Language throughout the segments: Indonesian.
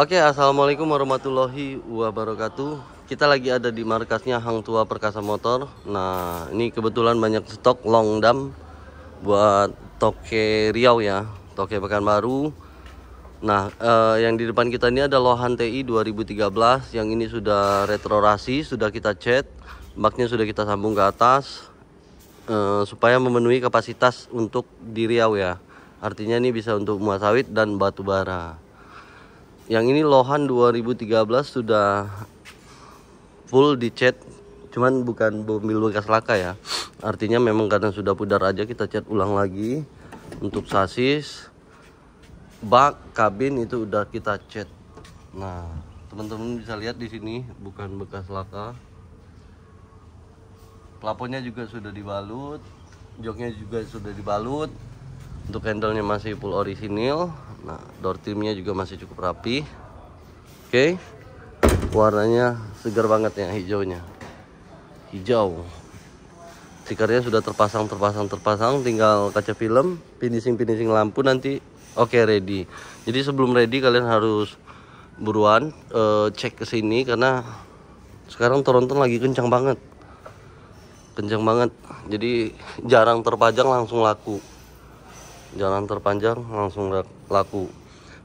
Oke, okay, assalamualaikum warahmatullahi wabarakatuh. Kita lagi ada di markasnya Hang Tua Perkasa Motor. Nah, ini kebetulan banyak stok long dam buat Toke Riau ya, Toke Pekanbaru. Nah, eh, yang di depan kita ini ada Lohan TI 2013. Yang ini sudah retrorasi, sudah kita cat, baknya sudah kita sambung ke atas eh, supaya memenuhi kapasitas untuk di Riau ya. Artinya ini bisa untuk muasawit dan batu bara yang ini Lohan 2013 sudah full dicat cuman bukan mobil bekas laka ya artinya memang karena sudah pudar aja kita cat ulang lagi untuk sasis bak kabin itu udah kita cat nah teman-teman bisa lihat di sini bukan bekas laka plafonnya juga sudah dibalut joknya juga sudah dibalut untuk handle nya masih full orisinil Nah, door trimnya juga masih cukup rapi. Oke. Okay. Warnanya segar banget ya hijaunya. Hijau. Stikernya sudah terpasang terpasang terpasang tinggal kaca film, finishing-finishing lampu nanti oke okay, ready. Jadi sebelum ready kalian harus buruan uh, cek ke sini karena sekarang Toronto lagi kencang banget. Kencang banget. Jadi jarang terpajang langsung laku jalan terpanjang langsung laku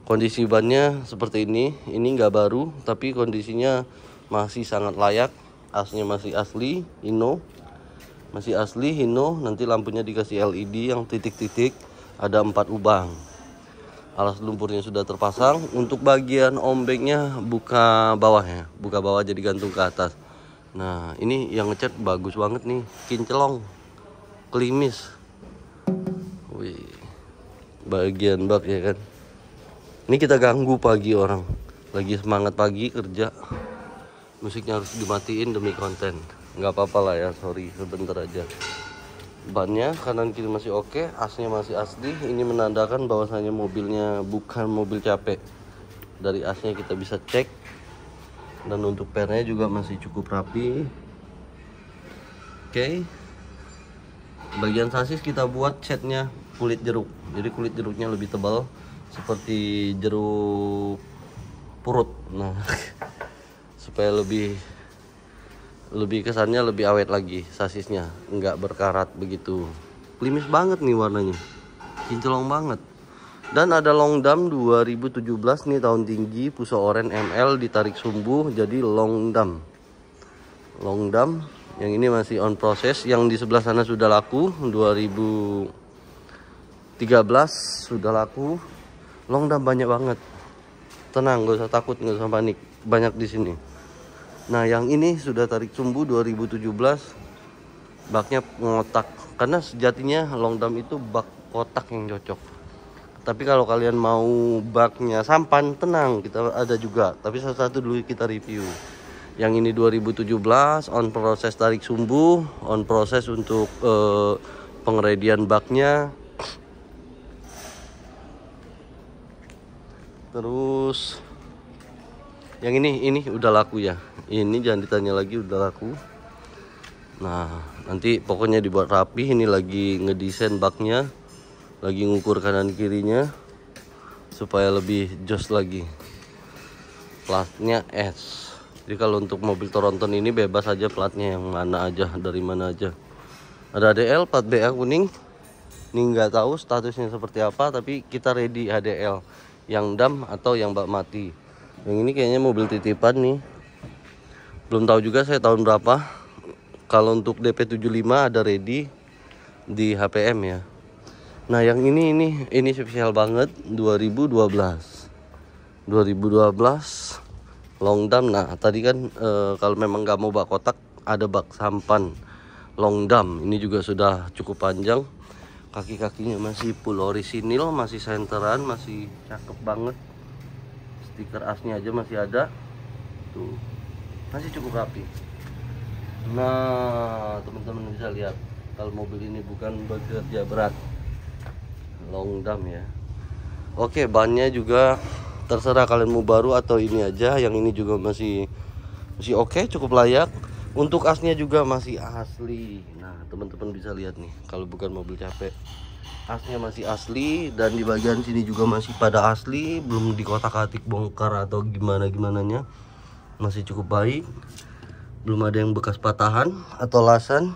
kondisi bannya seperti ini ini nggak baru tapi kondisinya masih sangat layak asnya masih asli Hino masih asli Hino nanti lampunya dikasih LED yang titik-titik ada empat lubang. alas lumpurnya sudah terpasang untuk bagian ombeknya buka bawahnya buka bawah jadi gantung ke atas nah ini yang ngecat bagus banget nih kincelong klimis wih bagian bak ya kan ini kita ganggu pagi orang lagi semangat pagi kerja musiknya harus dimatiin demi konten nggak apa-apa lah ya sorry sebentar aja bannya kanan kiri masih oke okay, asnya masih asli ini menandakan bahwasanya mobilnya bukan mobil capek dari asnya kita bisa cek dan untuk pernya juga masih cukup rapi oke okay. bagian sasis kita buat catnya kulit jeruk jadi kulit jeruknya lebih tebal seperti jeruk purut nah supaya lebih lebih kesannya lebih awet lagi sasisnya nggak berkarat begitu klimis banget nih warnanya kinclong banget dan ada long dam 2017 nih tahun tinggi puso oren ml ditarik sumbu jadi long dam long dam yang ini masih on proses yang di sebelah sana sudah laku 2000 13 sudah laku long longdam banyak banget tenang gak usah takut gak usah panik banyak di sini nah yang ini sudah tarik sumbu 2017 baknya ngotak karena sejatinya long dam itu bak kotak yang cocok tapi kalau kalian mau baknya sampan tenang kita ada juga tapi satu-satu dulu kita review yang ini 2017 on proses tarik sumbu on proses untuk eh, pengeredian baknya terus yang ini ini udah laku ya ini jangan ditanya lagi udah laku nah nanti pokoknya dibuat rapi ini lagi ngedesain baknya lagi ngukur kanan kirinya supaya lebih jos lagi platnya S jadi kalau untuk mobil Toronton ini bebas aja platnya yang mana aja dari mana aja ada ADL 4B BA kuning ini nggak tahu statusnya seperti apa tapi kita ready ADL yang dam atau yang bak mati yang ini kayaknya mobil titipan nih belum tahu juga saya tahun berapa kalau untuk DP75 ada ready di HPM ya nah yang ini ini ini spesial banget 2012 2012 long dam nah tadi kan e, kalau memang nggak mau bak kotak ada bak sampan long dam ini juga sudah cukup panjang kaki-kakinya masih full orisinil masih senteran masih cakep banget stiker asnya aja masih ada tuh masih cukup rapi nah teman-teman bisa lihat kalau mobil ini bukan bekerja berat long dam ya oke bannya juga terserah kalian mau baru atau ini aja yang ini juga masih masih oke cukup layak untuk asnya juga masih asli nah teman-teman bisa lihat nih kalau bukan mobil capek asnya masih asli dan di bagian sini juga masih pada asli belum dikotak-atik bongkar atau gimana gimana nya masih cukup baik belum ada yang bekas patahan atau lasan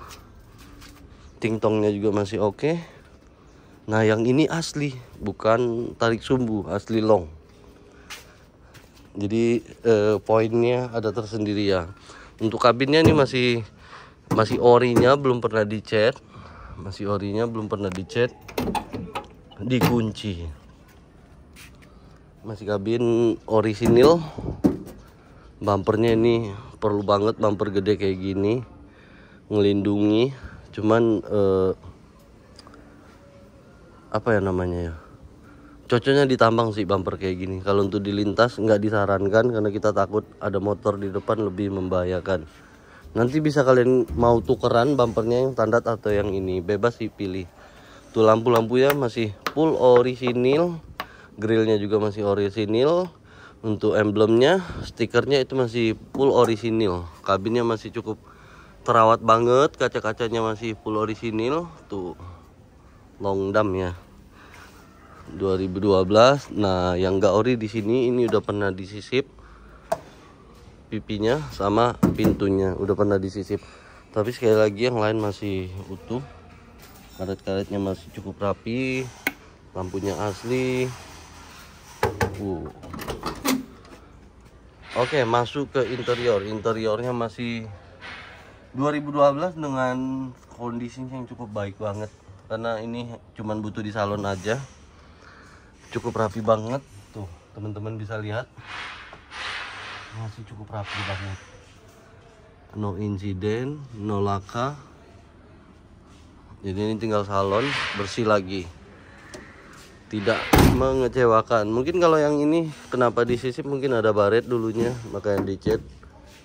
tingtongnya juga masih oke okay. nah yang ini asli bukan tarik sumbu asli long jadi eh, poinnya ada tersendiri ya untuk kabinnya ini masih masih orinya belum pernah dicet masih orinya belum pernah dicet dikunci masih kabin orisinil bumpernya ini perlu banget bumper gede kayak gini ngelindungi cuman eh, apa ya namanya ya cocoknya ditambang sih bumper kayak gini kalau untuk dilintas nggak disarankan karena kita takut ada motor di depan lebih membahayakan nanti bisa kalian mau tukeran bumpernya yang standar atau yang ini bebas sih pilih tuh lampu-lampunya masih full orisinil grillnya juga masih orisinil untuk emblemnya stikernya itu masih full orisinil kabinnya masih cukup terawat banget kaca-kacanya masih full orisinil tuh long dam ya 2012 nah yang ori di sini ini udah pernah disisip pipinya sama pintunya udah pernah disisip tapi sekali lagi yang lain masih utuh karet-karetnya masih cukup rapi lampunya asli uh. oke okay, masuk ke interior interiornya masih 2012 dengan kondisinya yang cukup baik banget karena ini cuman butuh di salon aja cukup rapi banget tuh teman-teman bisa lihat masih cukup rapi banget no insiden no laka jadi ini tinggal salon bersih lagi tidak mengecewakan mungkin kalau yang ini kenapa di sisi mungkin ada baret dulunya makanya dicet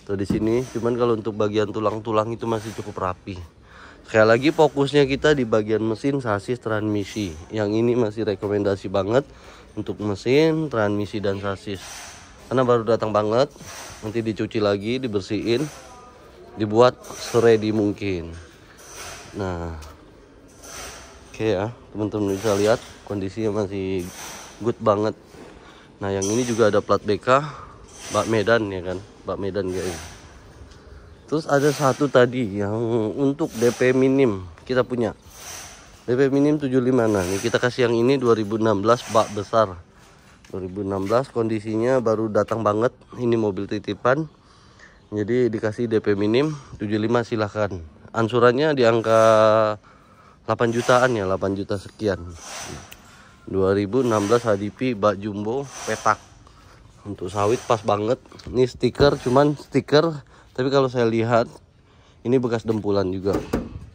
atau di sini cuman kalau untuk bagian tulang-tulang itu masih cukup rapi Sekali lagi fokusnya kita di bagian mesin, sasis, transmisi. Yang ini masih rekomendasi banget untuk mesin, transmisi dan sasis. Karena baru datang banget, nanti dicuci lagi, dibersihin, dibuat seredi mungkin. Nah, oke ya, teman-teman bisa lihat kondisinya masih good banget. Nah, yang ini juga ada plat BK, Bak Medan ya kan, Bak Medan guys terus ada satu tadi yang untuk DP minim kita punya DP minim 75 nah ini kita kasih yang ini 2016 bak besar 2016 kondisinya baru datang banget ini mobil titipan jadi dikasih DP minim 75 silahkan ansurannya di angka 8 jutaan ya 8 juta sekian 2016 HDP bak jumbo petak untuk sawit pas banget ini stiker cuman stiker tapi kalau saya lihat ini bekas dempulan juga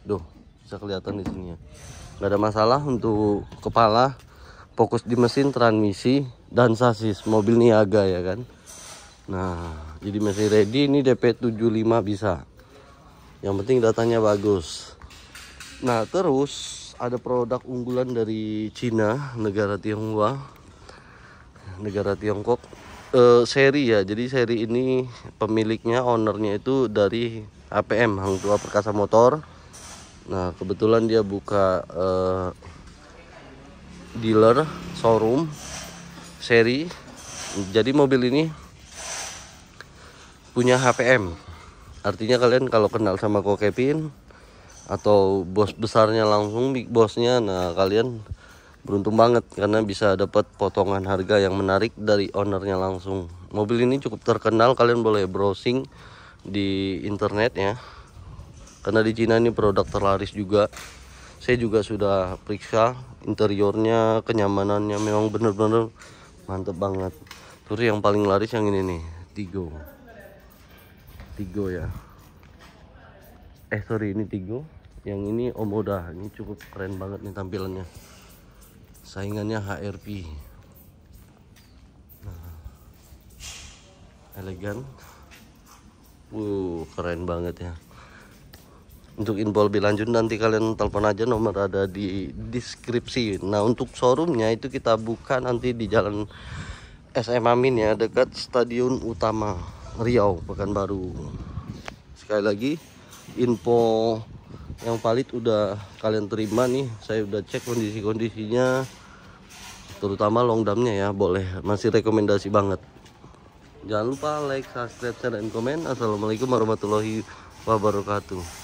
Duh, bisa kelihatan di sini ya. Gak ada masalah untuk kepala, fokus di mesin transmisi dan sasis mobil niaga ya kan. Nah, jadi masih ready ini DP 75 bisa. Yang penting datanya bagus. Nah, terus ada produk unggulan dari Cina, negara Tionghoa. Negara Tiongkok uh, seri ya jadi seri ini pemiliknya ownernya itu dari APM Hang Tua Perkasa Motor nah kebetulan dia buka uh, dealer showroom seri jadi mobil ini punya HPM artinya kalian kalau kenal sama Kokepin atau bos besarnya langsung big bosnya nah kalian beruntung banget karena bisa dapat potongan harga yang menarik dari ownernya langsung mobil ini cukup terkenal kalian boleh browsing di internet ya karena di Cina ini produk terlaris juga saya juga sudah periksa interiornya kenyamanannya memang bener-bener mantep banget terus yang paling laris yang ini nih Tigo Tigo ya eh sorry ini Tigo yang ini Omoda. ini cukup keren banget nih tampilannya saingannya HRP nah, elegan Wuh, keren banget ya untuk info lebih lanjut nanti kalian telepon aja nomor ada di deskripsi nah untuk showroomnya itu kita buka nanti di jalan SM Amin ya dekat stadion utama Riau Pekanbaru sekali lagi info yang valid udah kalian terima nih saya udah cek kondisi-kondisinya terutama long longdamnya ya boleh masih rekomendasi banget jangan lupa like subscribe share dan komen assalamualaikum warahmatullahi wabarakatuh